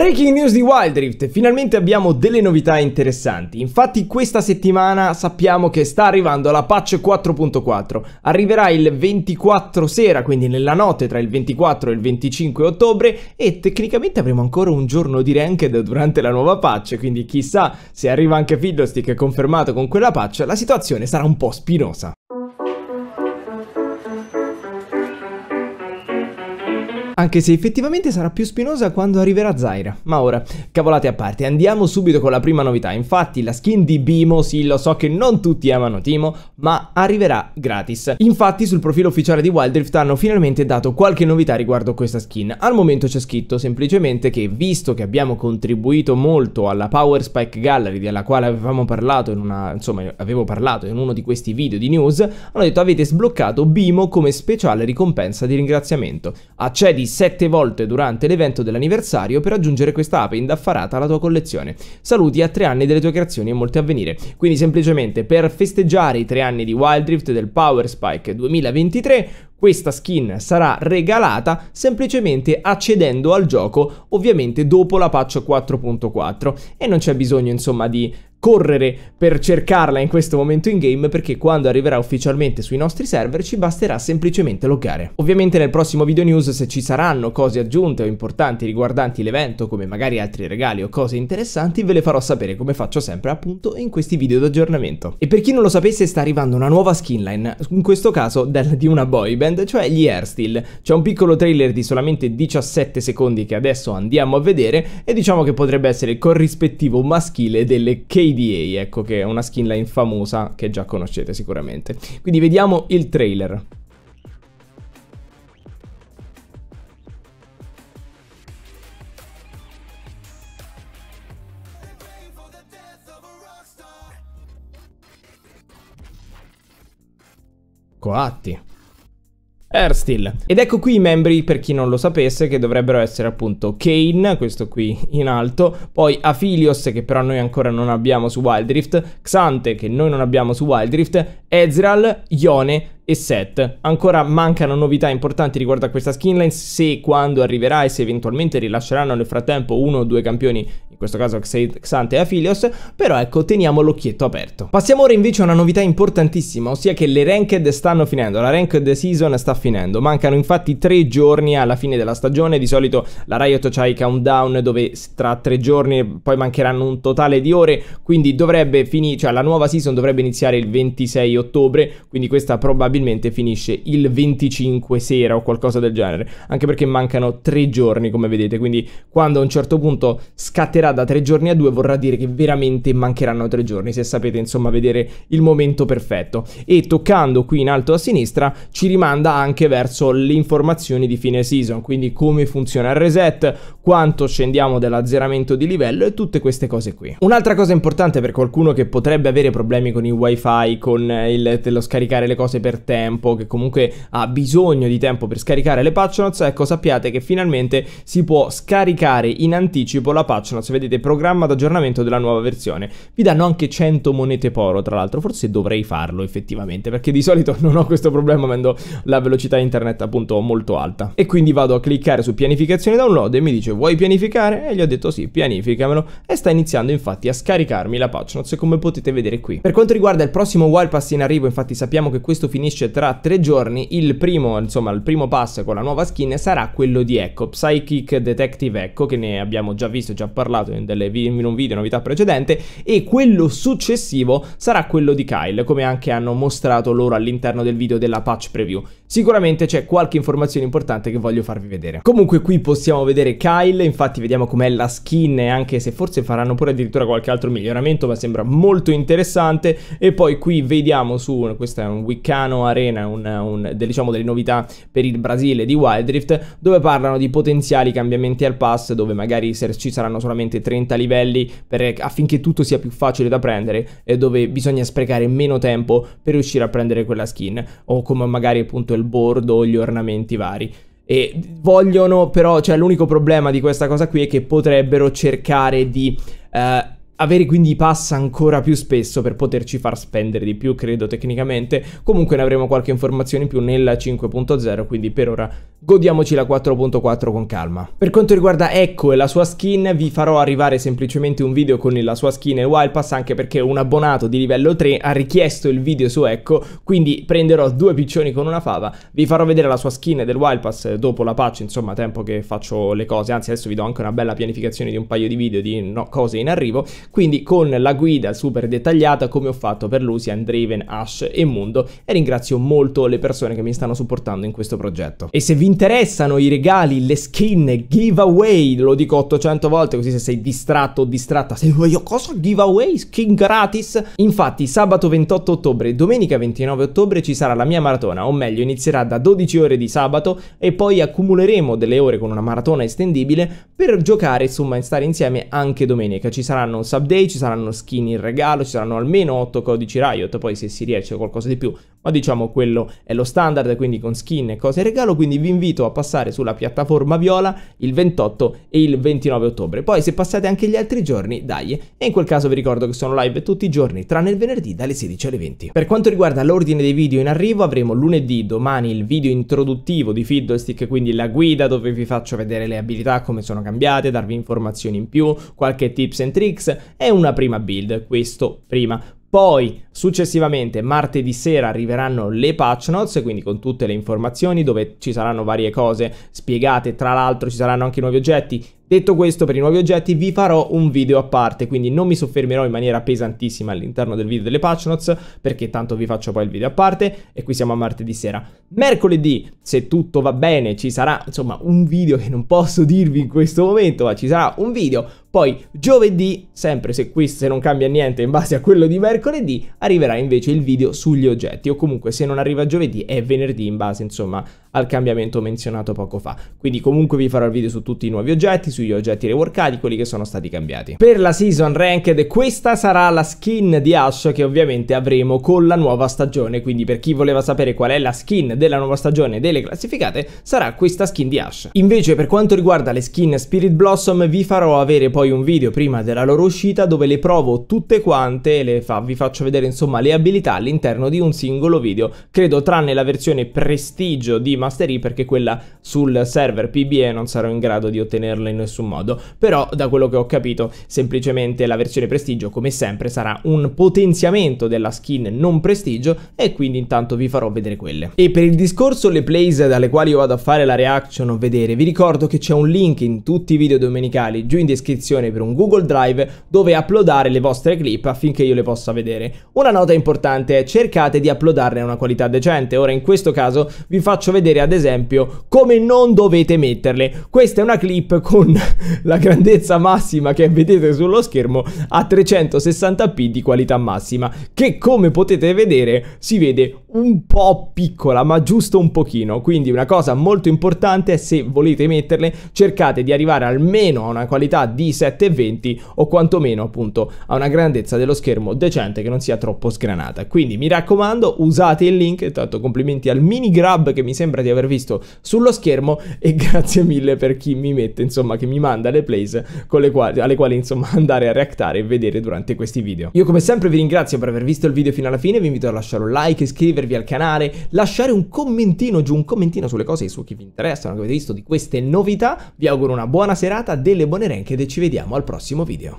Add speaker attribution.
Speaker 1: Breaking news di Wild Rift, finalmente abbiamo delle novità interessanti, infatti questa settimana sappiamo che sta arrivando la patch 4.4, arriverà il 24 sera, quindi nella notte tra il 24 e il 25 ottobre e tecnicamente avremo ancora un giorno di ranked durante la nuova patch, quindi chissà se arriva anche Fiddlestick confermato con quella patch, la situazione sarà un po' spinosa. Anche se effettivamente sarà più spinosa quando arriverà Zaira. Ma ora, cavolate a parte, andiamo subito con la prima novità. Infatti la skin di Bimo, sì lo so che non tutti amano Timo, ma arriverà gratis. Infatti sul profilo ufficiale di Wildrift hanno finalmente dato qualche novità riguardo questa skin. Al momento c'è scritto semplicemente che visto che abbiamo contribuito molto alla Power Spike Gallery della quale avevamo parlato in una, insomma avevo parlato in uno di questi video di news, hanno detto avete sbloccato Bimo come speciale ricompensa di ringraziamento. Accedi ah, sette volte durante l'evento dell'anniversario per aggiungere questa ape indaffarata alla tua collezione. Saluti a tre anni delle tue creazioni e molti avvenire. Quindi semplicemente per festeggiare i tre anni di Wild Rift del Power Spike 2023 questa skin sarà regalata semplicemente accedendo al gioco ovviamente dopo la patch 4.4 e non c'è bisogno insomma di correre per cercarla in questo momento in game perché quando arriverà ufficialmente sui nostri server ci basterà semplicemente loggare. Ovviamente nel prossimo video news se ci saranno cose aggiunte o importanti riguardanti l'evento come magari altri regali o cose interessanti ve le farò sapere come faccio sempre appunto in questi video d'aggiornamento. E per chi non lo sapesse sta arrivando una nuova skinline, in questo caso del, di una boy band, cioè gli Airsteel. C'è un piccolo trailer di solamente 17 secondi che adesso andiamo a vedere e diciamo che potrebbe essere il corrispettivo maschile delle K KDA, ecco che è una skinline famosa che già conoscete sicuramente. Quindi vediamo il trailer. Coatti. Erstil. Ed ecco qui i membri, per chi non lo sapesse, che dovrebbero essere appunto Kane, questo qui in alto, poi Aphilios, che però noi ancora non abbiamo su Wild Rift, Xante, che noi non abbiamo su Wild Rift, Ezreal, Ione e Seth. Ancora mancano novità importanti riguardo a questa skinline, se quando arriverà e se eventualmente rilasceranno nel frattempo uno o due campioni questo caso Xante e Afilios, però ecco teniamo l'occhietto aperto. Passiamo ora invece a una novità importantissima, ossia che le ranked stanno finendo, la ranked season sta finendo, mancano infatti tre giorni alla fine della stagione, di solito la Riot c'ha i countdown dove tra tre giorni poi mancheranno un totale di ore, quindi dovrebbe finire, cioè la nuova season dovrebbe iniziare il 26 ottobre, quindi questa probabilmente finisce il 25 sera o qualcosa del genere, anche perché mancano tre giorni come vedete, quindi quando a un certo punto scatterà da tre giorni a due vorrà dire che veramente mancheranno tre giorni, se sapete insomma vedere il momento perfetto. E toccando qui in alto a sinistra ci rimanda anche verso le informazioni di fine season, quindi come funziona il reset, quanto scendiamo dell'azzeramento di livello e tutte queste cose qui. Un'altra cosa importante per qualcuno che potrebbe avere problemi con il wifi, con il, lo scaricare le cose per tempo, che comunque ha bisogno di tempo per scaricare le patch notes, ecco sappiate che finalmente si può scaricare in anticipo la patch notes vedete programma d'aggiornamento della nuova versione. Vi danno anche 100 monete poro, tra l'altro, forse dovrei farlo effettivamente, perché di solito non ho questo problema avendo la velocità internet appunto molto alta. E quindi vado a cliccare su pianificazione download e mi dice vuoi pianificare? E gli ho detto sì, pianificamelo e sta iniziando infatti a scaricarmi la patch notes come potete vedere qui. Per quanto riguarda il prossimo wild pass in arrivo, infatti sappiamo che questo finisce tra tre giorni, il primo, insomma, il primo pass con la nuova skin sarà quello di Echo Psychic Detective Echo che ne abbiamo già visto, già parlato citato in, delle, in un video novità precedente e quello successivo sarà quello di Kyle, come anche hanno mostrato loro all'interno del video della patch preview. Sicuramente c'è qualche informazione importante che voglio farvi vedere. Comunque qui possiamo vedere Kyle, infatti vediamo com'è la skin, anche se forse faranno pure addirittura qualche altro miglioramento, ma sembra molto interessante. E poi qui vediamo su, questa è un Wiccano Arena, un, un, diciamo delle novità per il Brasile di Wild Rift, dove parlano di potenziali cambiamenti al pass, dove magari ci saranno solamente 20, 30 livelli per, affinché tutto sia più facile da prendere e dove bisogna sprecare meno tempo per riuscire a prendere quella skin o come magari appunto il bordo o gli ornamenti vari. E vogliono però, cioè l'unico problema di questa cosa qui è che potrebbero cercare di... Uh, avere quindi i pass ancora più spesso per poterci far spendere di più, credo tecnicamente. Comunque ne avremo qualche informazione in più nella 5.0, quindi per ora godiamoci la 4.4 con calma. Per quanto riguarda Ecco e la sua skin, vi farò arrivare semplicemente un video con la sua skin e il Wild Pass, anche perché un abbonato di livello 3 ha richiesto il video su Ecco, quindi prenderò due piccioni con una fava, vi farò vedere la sua skin del Wild Pass dopo la patch, insomma, tempo che faccio le cose, anzi adesso vi do anche una bella pianificazione di un paio di video di no, cose in arrivo, quindi con la guida super dettagliata come ho fatto per Lucian, Draven, Ash e Mundo e ringrazio molto le persone che mi stanno supportando in questo progetto. E se vi interessano i regali, le skin, giveaway, lo dico 800 volte così se sei distratto o distratta, se io cosa giveaway, skin gratis? Infatti sabato 28 ottobre e domenica 29 ottobre ci sarà la mia maratona, o meglio inizierà da 12 ore di sabato e poi accumuleremo delle ore con una maratona estendibile per giocare insomma e stare insieme anche domenica. Ci saranno sabato update, ci saranno skin in regalo, ci saranno almeno 8 codici Riot, poi se si riesce qualcosa di più ma diciamo quello è lo standard, quindi con skin e cose regalo, quindi vi invito a passare sulla piattaforma viola il 28 e il 29 ottobre. Poi se passate anche gli altri giorni, dai, e in quel caso vi ricordo che sono live tutti i giorni, tranne il venerdì dalle 16 alle 20. Per quanto riguarda l'ordine dei video in arrivo, avremo lunedì, domani il video introduttivo di Fiddlestick, quindi la guida dove vi faccio vedere le abilità, come sono cambiate, darvi informazioni in più, qualche tips and tricks e una prima build, questo prima. Poi successivamente martedì sera arriveranno le patch notes, quindi con tutte le informazioni dove ci saranno varie cose spiegate, tra l'altro ci saranno anche nuovi oggetti. Detto questo, per i nuovi oggetti vi farò un video a parte, quindi non mi soffermerò in maniera pesantissima all'interno del video delle patch notes, perché tanto vi faccio poi il video a parte e qui siamo a martedì sera. Mercoledì, se tutto va bene, ci sarà insomma un video che non posso dirvi in questo momento, ma ci sarà un video poi giovedì, sempre se qui se non cambia niente in base a quello di mercoledì, arriverà invece il video sugli oggetti o comunque se non arriva giovedì è venerdì in base insomma al cambiamento menzionato poco fa. Quindi comunque vi farò il video su tutti i nuovi oggetti, sugli oggetti reworkati, quelli che sono stati cambiati. Per la Season Ranked questa sarà la skin di Ash che ovviamente avremo con la nuova stagione, quindi per chi voleva sapere qual è la skin della nuova stagione delle classificate sarà questa skin di Ash. Invece per quanto riguarda le skin Spirit Blossom vi farò avere poi poi un video prima della loro uscita dove le provo tutte quante e fa, vi faccio vedere insomma le abilità all'interno di un singolo video, credo tranne la versione prestigio di Mastery perché quella sul server PBE non sarò in grado di ottenerla in nessun modo, però da quello che ho capito semplicemente la versione prestigio come sempre sarà un potenziamento della skin non prestigio e quindi intanto vi farò vedere quelle. E per il discorso le plays dalle quali vado a fare la reaction o vedere, vi ricordo che c'è un link in tutti i video domenicali giù in descrizione sessione per un Google Drive dove uploadare le vostre clip affinché io le possa vedere. Una nota importante è cercate di uploadarne una qualità decente. Ora in questo caso vi faccio vedere ad esempio come non dovete metterle. Questa è una clip con la grandezza massima che vedete sullo schermo a 360p di qualità massima che come potete vedere si vede un po' piccola ma giusto un pochino. Quindi una cosa molto importante è se volete metterle cercate di arrivare almeno a una qualità di 7,20 o quantomeno appunto a una grandezza dello schermo decente che non sia troppo sgranata. Quindi mi raccomando usate il link, intanto complimenti al mini grab che mi sembra di aver visto sullo schermo e grazie mille per chi mi mette insomma che mi manda le plays le quali, alle quali insomma andare a reactare e vedere durante questi video. Io come sempre vi ringrazio per aver visto il video fino alla fine, vi invito a lasciare un like, iscrivervi al canale, lasciare un commentino giù, un commentino sulle cose su chi vi interessano, che avete visto di queste novità, vi auguro una buona serata, delle buone renche e ci vediamo vediamo al prossimo video.